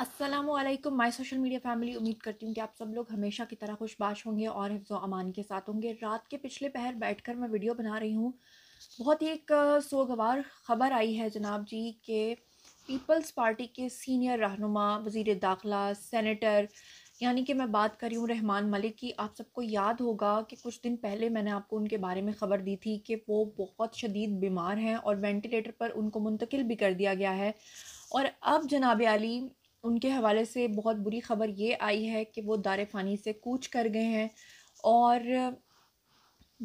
Aslam my social media family उम्मीद करती हूँ कि आप सब लोग हमेशा की तरह खुशबाश होंगे और हिफ्ज़ अमान के साथ होंगे रात के पिछले पहर बैठकर मैं वीडियो बना रही हूँ बहुत ही एक सोगवार ख़बर आई है जनाब जी के पीपल्स पार्टी के सीनियर रहनुमा वज़ी दाखिला सेनेटर यानी कि मैं बात कर रही हूँ रहमान मलिक की आप सबको याद होगा कि कुछ दिन पहले मैंने आपको उनके बारे में ख़बर दी थी कि वो बहुत शदीद बीमार हैं और वेंटिलेटर पर उनको मुंतकिल भी कर दिया गया है और अब जनाब अली उनके हवाले से बहुत बुरी खबर ये आई है कि वो दार फ़ानी से कूच कर गए हैं और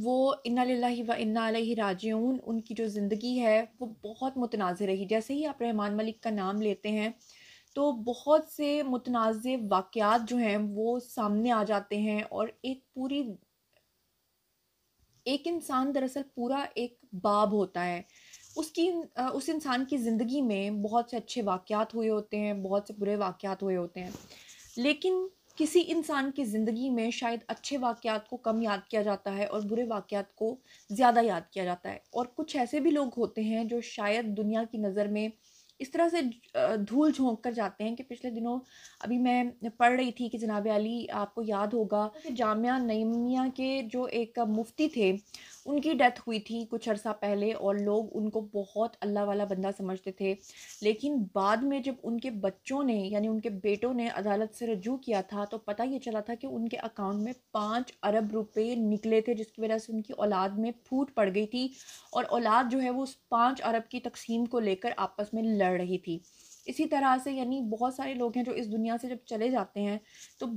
वो इन्ना लाही व इन्ना राजून उनकी जो ज़िंदगी है वो बहुत मुतनाज़ रही जैसे ही आप रहमान मलिक का नाम लेते हैं तो बहुत से मुतनाज़ वाक़ात जो हैं वो सामने आ जाते हैं और एक पूरी एक इंसान दरअसल पूरा एक बाब होता है उसकी उस इंसान की ज़िंदगी में बहुत से अच्छे वाक़ात हुए होते हैं बहुत से बुरे वाक़ात हुए होते हैं लेकिन किसी इंसान की ज़िंदगी में शायद अच्छे वाक़ात को कम याद किया जाता है और बुरे वाक़ात को ज़्यादा याद किया जाता है और कुछ ऐसे भी लोग होते हैं जो शायद दुनिया की नज़र में इस तरह से धूल झोंक कर जाते हैं कि पिछले दिनों अभी मैं पढ़ रही थी कि जनाब अली आपको याद होगा कि जामिया नईमिया के जो एक मुफ्ती थे उनकी डेथ हुई थी कुछ अर्सा पहले और लोग उनको बहुत अल्लाह वाला बंदा समझते थे लेकिन बाद में जब उनके बच्चों ने यानी उनके बेटों ने अदालत से रजू किया था तो पता ये चला था कि उनके अकाउंट में पाँच अरब रुपए निकले थे जिसकी वजह से उनकी औलाद में फूट पड़ गई थी और औलाद जो है वो उस पाँच अरब की तकसीम को लेकर आपस में लड़ रही थी इसी तरह से यानी बहुत सारे लोग हैं जो इस दुनिया से जब चले जाते हैं तो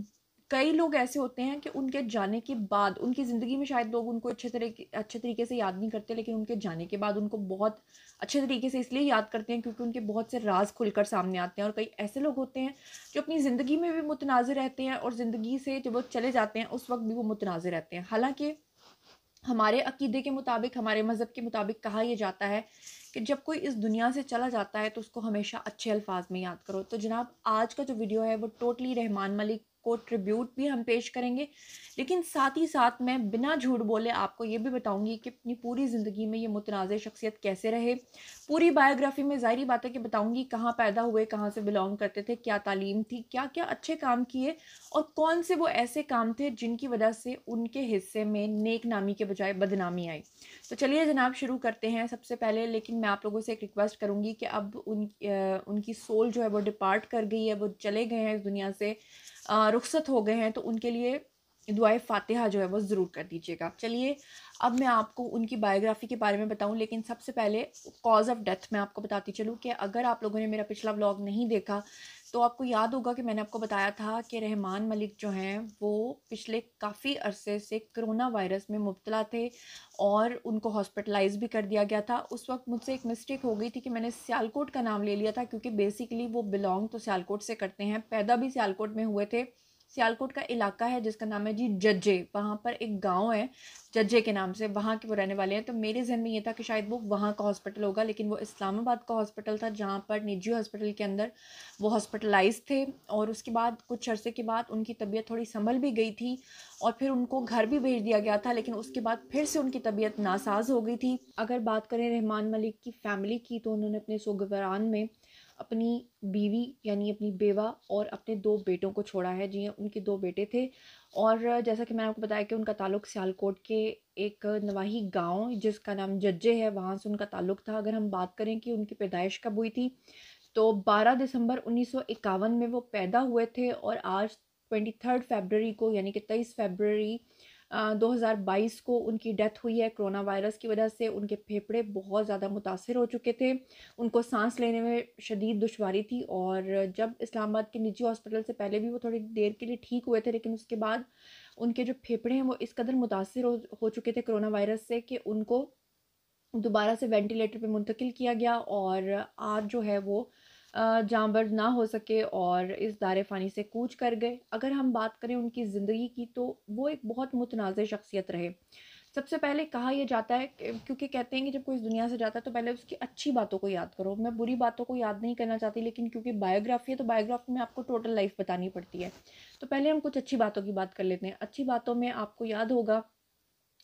कई लोग ऐसे होते हैं कि उनके जाने के बाद उनकी ज़िंदगी में शायद लोग उनको अच्छे तरीके अच्छे तरीके से याद नहीं करते लेकिन उनके जाने के बाद उनको बहुत अच्छे तरीके से इसलिए याद करते हैं क्योंकि उनके बहुत से राज खुलकर सामने आते हैं और कई ऐसे लोग होते हैं जो अपनी ज़िंदगी में भी मुतनाज़ रहते हैं और ज़िंदगी से जब वो चले जाते हैं उस वक्त भी वो मुतनाज़ रहते हैं हालाँकि हमारे अकीदे के मुताबिक हमारे मज़हब के मुताबिक कहा यह जाता है कि जब कोई इस दुनिया से चला जाता है तो उसको हमेशा अच्छे अल्फाज में याद करो तो जनाब आज का जो वीडियो है वो टोटली रहमान मलिक आपको ट्रिब्यूट भी हम पेश करेंगे लेकिन साथ ही साथ मैं बिना झूठ बोले आपको ये भी बताऊंगी कि अपनी पूरी ज़िंदगी में ये मुतनाज़ शख्सियत कैसे रहे पूरी बायोग्राफी में ज़ाहरी बात है कि बताऊँगी कहाँ पैदा हुए कहाँ से बिलोंग करते थे क्या तालीम थी क्या क्या अच्छे काम किए और कौन से वो ऐसे काम थे जिनकी वजह से उनके हिस्से में नेक नामी के बजाय बदनामी आई तो चलिए जनाब शुरू करते हैं सबसे पहले लेकिन मैं आप लोगों से एक रिक्वेस्ट करूँगी कि अब उन उनकी सोल जो है वो डिपार्ट कर गई है वो चले गए हैं इस दुनिया से रुखसत हो गए हैं तो उनके लिए दुआए फातिहा जो है वो ज़रूर कर दीजिएगा चलिए अब मैं आपको उनकी बायोग्राफी के बारे में बताऊं लेकिन सबसे पहले कॉज ऑफ डेथ मैं आपको बताती चलूँ कि अगर आप लोगों ने मेरा पिछला ब्लॉग नहीं देखा तो आपको याद होगा कि मैंने आपको बताया था कि रहमान मलिक जो हैं वो पिछले काफ़ी अरसे से कोरोना वायरस में मुबतला थे और उनको हॉस्पिटलाइज भी कर दिया गया था उस वक्त मुझसे एक मिस्टेक हो गई थी कि मैंने सियालकोट का नाम ले लिया था क्योंकि बेसिकली वो बिलोंग तो सियालकोट से करते हैं पैदा भी सियालकोट में हुए थे सियालकोट का इलाका है जिसका नाम है जी जज्जे वहाँ पर एक गांव है जज्जे के नाम से वहाँ के वो रहने वाले हैं तो मेरे जहन में ये था कि शायद वो वहाँ का हॉस्पिटल होगा लेकिन वो इस्लामाबाद का हॉस्पिटल था जहाँ पर निजी हॉस्पिटल के अंदर वो हॉस्पिटलाइज थे और उसके बाद कुछ अर्से के बाद उनकी तबीयत थोड़ी संभल भी गई थी और फिर उनको घर भी भेज दिया गया था लेकिन उसके बाद फिर से उनकी तबीयत नासाज हो गई थी अगर बात करें रहमान मलिक की फैमिली की तो उन्होंने अपने सोगवरान में अपनी बीवी यानी अपनी बेवा और अपने दो बेटों को छोड़ा है जी हाँ, उनके दो बेटे थे और जैसा कि मैंने आपको बताया कि उनका ताल्लुक सियालकोट के एक नवाही गांव जिसका नाम जज्जे है वहाँ से उनका ताल्लुक था अगर हम बात करें कि उनकी पैदाइश कब हुई थी तो 12 दिसंबर 1951 में वो पैदा हुए थे और आज ट्वेंटी फरवरी को यानी कि तेईस फरवरी 2022 को उनकी डेथ हुई है कोरोना वायरस की वजह से उनके फेफड़े बहुत ज़्यादा मुतासर हो चुके थे उनको सांस लेने में शदीद दुशारी थी और जब इस्लामाबाद के निजी हॉस्पिटल से पहले भी वो थोड़ी देर के लिए ठीक हुए थे लेकिन उसके बाद उनके जो फेफड़े हैं वो इस कदर मुतासर हो, हो चुके थे करोना वायरस से कि उनको दोबारा से वेंटिलेटर पर मुंतकिल किया गया और आज जो है वो जानवर ना हो सके और इस दार फ़ानी से कूच कर गए अगर हम बात करें उनकी ज़िंदगी की तो वो एक बहुत मुतनाज़ शख्सियत रहे सबसे पहले कहा यह जाता है क्योंकि कहते हैं कि जब कोई इस दुनिया से जाता है तो पहले उसकी अच्छी बातों को याद करो मैं बुरी बातों को याद नहीं करना चाहती लेकिन क्योंकि बायोग्राफी है तो बायोग्राफी में आपको टोटल लाइफ बतानी पड़ती है तो पहले हम कुछ अच्छी बातों की बात कर लेते हैं अच्छी बातों में आपको याद होगा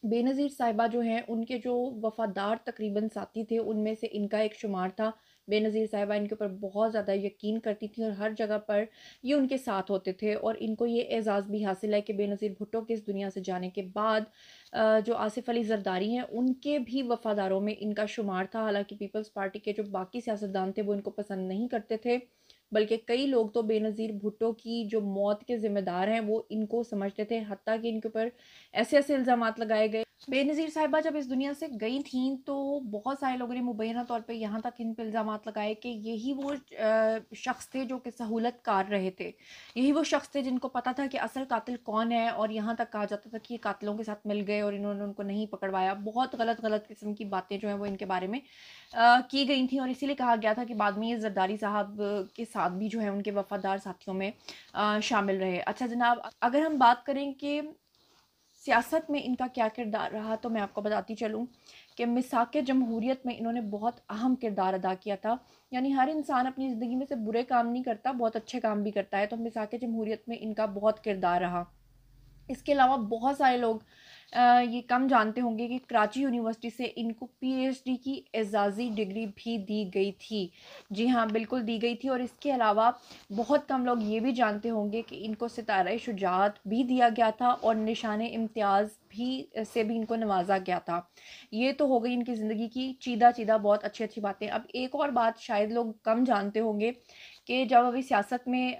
बेनज़ीर साहिबा जो हैं उनके जो वफ़ादार तकरीबन साथी थे उनमें से इनका एक शुमार था बेनज़ीर साहिबा इनके ऊपर बहुत ज़्यादा यकीन करती थी और हर जगह पर ये उनके साथ होते थे और इनको ये एज़ाज़ भी हासिल है कि बेनज़ीर भुट्टो के इस दुनिया से जाने के बाद जो आसिफ अली जरदारी हैं उनके भी वफ़ादारों में इनका शुमार था हालांकि पीपल्स पार्टी के जो बाकी सियासतदान थे वो इनको पसंद नहीं करते थे बल्कि कई लोग तो बेनज़ीर भुट्टो की जो मौत के ज़िम्मेदार हैं वो इनको समझते थे हती कि इनके ऊपर ऐसे ऐसे इल्ज़ाम लगाए गए बेनज़ीर साहिबा जब इस दुनिया से गई थी तो बहुत सारे लोगों ने मुबैना तौर पर यहाँ तक इन पर इल्ज़ाम लगाए कि यही वो शख्स थे जो कि सहूलत कार रहे थे यही वो शख्स थे जिनको पता था कि असल कातिल कौन है और यहाँ तक कहा जाता था कि ये कातिलों के साथ मिल गए और इन्होंने उनको नहीं पकड़वाया बहुत गलत गलत किस्म की बातें जो हैं वो इनके बारे में आ, की गई थी और इसीलिए कहा गया था कि बाद में ये जरदारी साहब के साथ साथ भी जो है उनके वफ़ादार साथियों में शामिल रहे अच्छा जनाब अगर हम बात करें कि सियासत में इनका क्या किरदार रहा तो मैं आपको बताती चलूँ कि मिसाक जमहूरीत में इन्होंने बहुत अहम किरदार अदा किया था यानी हर इंसान अपनी ज़िंदगी में से बुरे काम नहीं करता बहुत अच्छे काम भी करता है तो मिसाक जमहूरीत में इनका बहुत किरदार रहा इसके अलावा बहुत सारे लोग ये कम जानते होंगे कि कराची यूनिवर्सिटी से इनको पीएचडी की एजाज़ी डिग्री भी दी गई थी जी हाँ बिल्कुल दी गई थी और इसके अलावा बहुत कम लोग ये भी जानते होंगे कि इनको सितारा शुजात भी दिया गया था और निशान इम्तियाज़ भी से भी इनको नवाजा गया था ये तो हो गई इनकी ज़िंदगी की चीदा चीदा बहुत अच्छी अच्छी बातें अब एक और बात शायद लोग कम जानते होंगे कि जब अभी सियासत में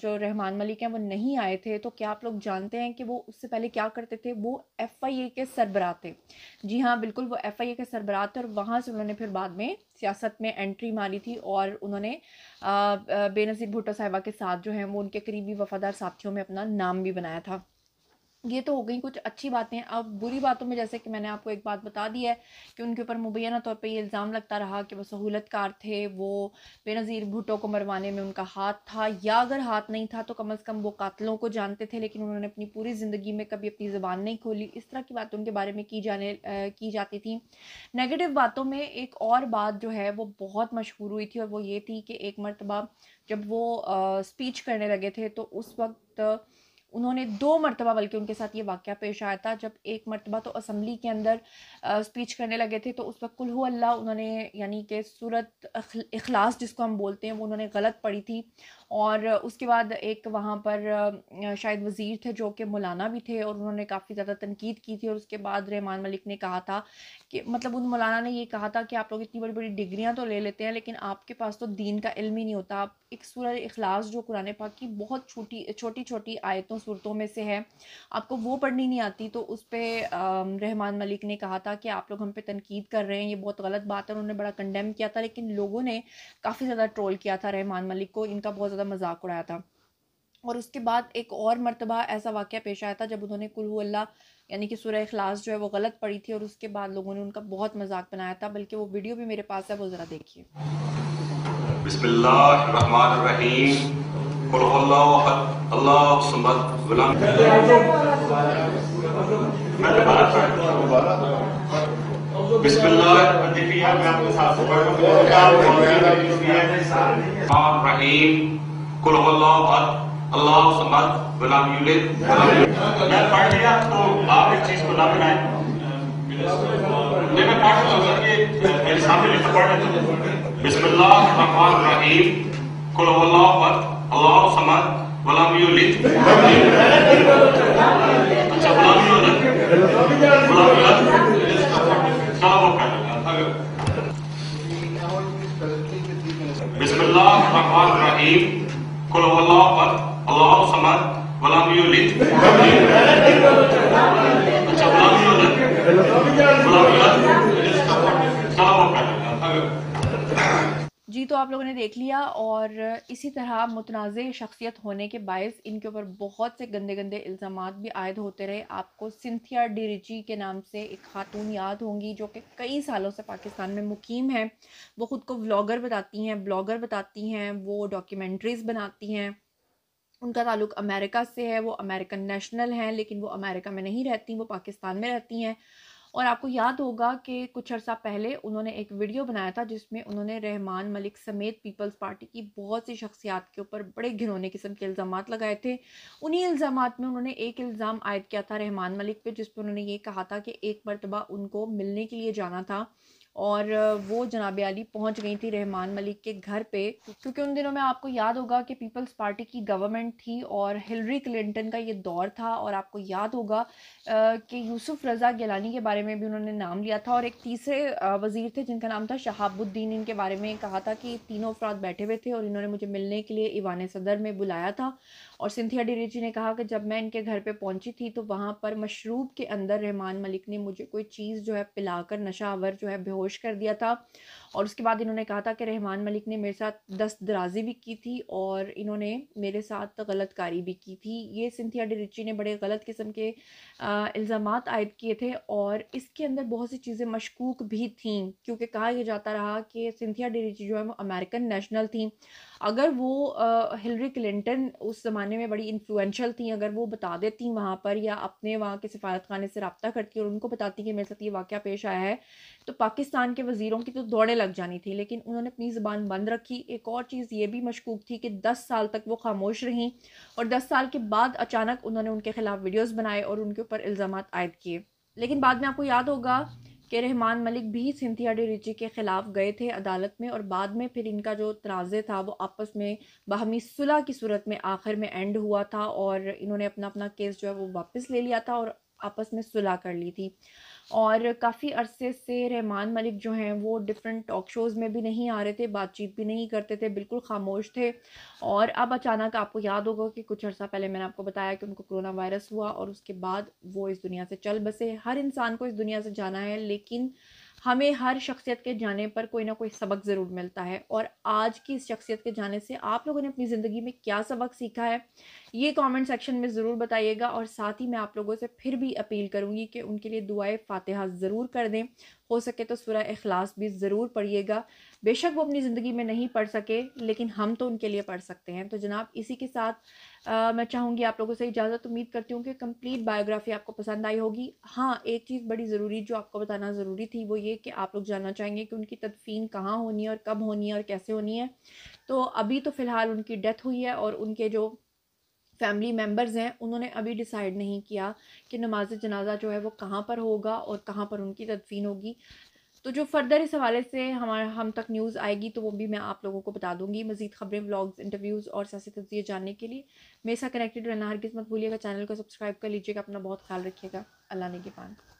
जो रहमान मलिक हैं वो नहीं आए थे तो क्या आप लोग जानते हैं कि वो उससे पहले क्या करते थे वो एफ़ आई ए के सरबरा थे जी हाँ बिल्कुल वो एफ़ आई ए के सरबरा थे और वहाँ से उन्होंने फिर बाद में सियासत में एंट्री मारी थी और उन्होंने बेनज़ीर भुट्टो साहिबा के साथ जो है वो उनके करीबी वफ़ादार साथियों में अपना नाम भी बनाया था ये तो हो गई कुछ अच्छी बातें अब बुरी बातों में जैसे कि मैंने आपको एक बात बता दी है कि उनके ऊपर मुबैना तौर पे ये इल्ज़ाम लगता रहा कि वो सहूलतकार थे वो बेनज़ीर भुटो को मरवाने में उनका हाथ था या अगर हाथ नहीं था तो कम अज़ कम वो कातलों को जानते थे लेकिन उन्होंने अपनी पूरी ज़िंदगी में कभी अपनी ज़बान नहीं खोली इस तरह की बातें उनके बारे में की जाने आ, की जाती थी नेगेटिव बातों में एक और बात जो है वो बहुत मशहूर हुई थी और वो ये थी कि एक मरतबा जब वो स्पीच करने लगे थे तो उस वक्त उन्होंने दो मरतबा बल्कि उनके साथ ये वाक़ पेश आया था जब एक मरतबा तो असम्बली के अंदर स्पीच करने लगे थे तो उस वक्त कुल्हू अल्लाह उन्होंने यानी कि सूरत अखलास जिसको हम बोलते हैं वो उन्होंने गलत पढ़ी थी और उसके बाद एक वहाँ पर शायद वज़ीर थे जो कि मौलाना भी थे और उन्होंने काफ़ी ज़्यादा तनकीद की थी और उसके बाद रहमान मलिक ने कहा था कि मतलब उन मौलाना ने ये कहा था कि आप लोग इतनी बड़ी बड़ी डिग्रियां तो ले लेते हैं लेकिन आपके पास तो दीन का इल्म ही नहीं होता आप एक सूरह अखलास जो कुरान पाक की बहुत छोटी छोटी छोटी आयतों सूरतों में से है आपको वो पढ़नी नहीं आती तो उस पर रहमान मलिक ने कहा था कि आप लोग हम पे तनकीद कर रहे हैं ये बहुत गलत बात है उन्होंने बड़ा कंडेम किया था लेकिन लोगों ने काफ़ी ज़्यादा ट्रोल किया था रहमान मलिक को इनका बहुत ज़्यादा मजाक उड़ाया था और उसके बाद एक और मरतबा ऐसा वाक़ पेश आया था जब उन्होंने कुल्हू अल्लाह यानी कि सूर्य अखलास जो है वो गलत पड़ी थी और उसके बाद लोगों ने उनका बहुत मजाक बनाया था बल्कि वो वीडियो भी मेरे पास है वो ज़रा देखिए बिस्मिल्लाह अल्लाह समद गुलाम मैं पढ़ लिया तो आप इस चीज को ना बनाए मैं पढ़ मेरे सामने लिखा पढ़ बिस्मिल्लाहिर्रहमानिर्रहीम कुल अल्लाह अल्लाह समद गुलाम यूले अच्छा गुलाम यूले गुलाम यूलिद चलो वो कर बिस्मिल्लाहिर्रहमानिर्रहीम कुल अल्लाह अल्लाह समाद वलाम lam अच्छा वलाम योलन वलाम जी तो आप लोगों ने देख लिया और इसी तरह मुतनाज़ शख्सियत होने के बायस इनके ऊपर बहुत से गंदे गंदे इल्ज़ाम भी आयद होते रहे आपको सिंथिया डिरिची के नाम से एक खातून याद होंगी जो कि कई सालों से पाकिस्तान में मुकीम है वो ख़ुद को व्लॉगर बताती हैं ब्लॉगर बताती हैं वो डॉक्यूमेंट्रीज़ बनाती हैं उनका ताल्लुक अमेरिका से है वो अमेरिकन नेशनल हैं लेकिन वो अमेरिका में नहीं रहती वो पाकिस्तान में रहती हैं और आपको याद होगा कि कुछ अर्सा पहले उन्होंने एक वीडियो बनाया था जिसमें उन्होंने रहमान मलिक समेत पीपल्स पार्टी की बहुत सी शख्सियात के ऊपर बड़े घिनौने किस्म के इल्ज़ाम लगाए थे उन्हीं इल्ज़ाम में उन्होंने एक इल्ज़ाम आयद किया था रहमान मलिक पे जिस पर उन्होंने ये कहा था कि एक मरतबा उनको मिलने के लिए जाना था और वो जनाब अली पहुंच गई थी रहमान मलिक के घर पे क्योंकि उन दिनों में आपको याद होगा कि पीपल्स पार्टी की गवर्नमेंट थी और हिलरी क्लिंटन का ये दौर था और आपको याद होगा कि यूसुफ रज़ा गिलानी के बारे में भी उन्होंने नाम लिया था और एक तीसरे वज़ीर थे जिनका नाम था शहाबुद्दीन इनके बारे में कहा था कि तीनों अफराद बैठे हुए थे और इन्होंने मुझे मिलने के लिए ईवान सदर में बुलाया था और सिंथिया डिरेची ने कहा कि जब मैं इनके घर पर पहुँची थी तो वहाँ पर मशरूब के अंदर रहमान मलिक ने मुझे कोई चीज़ जो है पिलाकर नशावर जो है बेहोश खामोश कर दिया था और उसके बाद इन्होंने कहा था कि रहमान मलिक ने मेरे साथ दस्त दराजी भी की थी और इन्होंने मेरे साथ गलतकारी भी की थी ये सिंथिया डिरिची ने बड़े गलत किस्म के इल्ज़ाम आयद किए थे और इसके अंदर बहुत सी चीज़ें मशकूक भी थीं क्योंकि कहा यह जाता रहा कि सिंथिया डिरिची जो है वो अमेरिकन नेशनल थी अगर वो हिलरी क्लिंटन उस ज़माने में बड़ी इन्फ्लुएंशल थी अगर वो बता देती वहाँ पर या अपने वहाँ के सफारत से रबता करती और उनको बताती कि मेरे साथ ये वाक़ पेश आया है तो पाकिस्तान पाकिस्तान के वजीरों की तो दौड़ें लग जानी थी लेकिन उन्होंने अपनी ज़बान बंद रखी एक और चीज़ ये भी मशकूक थी कि दस साल तक वो खामोश रहीं और दस साल के बाद अचानक उन्होंने उनके ख़िलाफ़ वीडियोज़ बनाए और उनके ऊपर इल्ज़ाम आयद किए लेकिन बाद में आपको याद होगा कि रहमान मलिक भी सिंथिया डिरिची के ख़िलाफ़ गए थे अदालत में और बाद में फिर इनका जो तनाज़ था वो आपस में बाहमी सुलह की सूरत में आखिर में एंड हुआ था और इन्होंने अपना अपना केस जो है वो वापस ले लिया था और आपस में सुलह कर ली थी और काफ़ी अरसे से रहमान मलिक जो हैं वो डिफरेंट टॉक शोज़ में भी नहीं आ रहे थे बातचीत भी नहीं करते थे बिल्कुल खामोश थे और अब अचानक आपको याद होगा कि कुछ अर्सा पहले मैंने आपको बताया कि उनको कोरोना वायरस हुआ और उसके बाद वो इस दुनिया से चल बसे हर इंसान को इस दुनिया से जाना है लेकिन हमें हर शख्सियत के जाने पर कोई ना कोई सबक ज़रूर मिलता है और आज की इस शख्सियत के जाने से आप लोगों ने अपनी ज़िंदगी में क्या सबक सीखा है ये कमेंट सेक्शन में ज़रूर बताइएगा और साथ ही मैं आप लोगों से फिर भी अपील करूँगी कि उनके लिए दुआएं फातिहा ज़रूर कर दें हो सके तो सुरह अखलास भी ज़रूर पढ़िएगा बेशक वो अपनी ज़िंदगी में नहीं पढ़ सके लेकिन हम तो उनके लिए पढ़ सकते हैं तो जनाब इसी के साथ आ, मैं चाहूँगी आप लोगों से इजाज़त उम्मीद करती हूँ कि कंप्लीट बायोग्राफी आपको पसंद आई होगी हाँ एक चीज़ बड़ी ज़रूरी जो आपको बताना ज़रूरी थी वो ये कि आप लोग जानना चाहेंगे कि उनकी तदफीन कहाँ होनी है और कब होनी है और कैसे होनी है तो अभी तो फ़िलहाल उनकी डेथ हुई है और उनके जो फैमिली मेम्बर्स हैं उन्होंने अभी डिसाइड नहीं किया कि नमाज जनाजा जो है वो कहाँ पर होगा और कहाँ पर उनकी तदफीन होगी तो जो फर्दर इस हवाले से हमारा हम तक न्यूज़ आएगी तो वो भी मैं आप लोगों को बता दूंगी मजीद खबरें व्लॉग्स इंटरव्यूज़ और सियासी तजिए जानने के लिए मेरे साथ कनेक्टेड रहना हर किस्मत भूलिएगा चैनल को सब्सक्राइब कर लीजिएगा अपना बहुत ख्याल रखिएगा अल्लाह ने के पान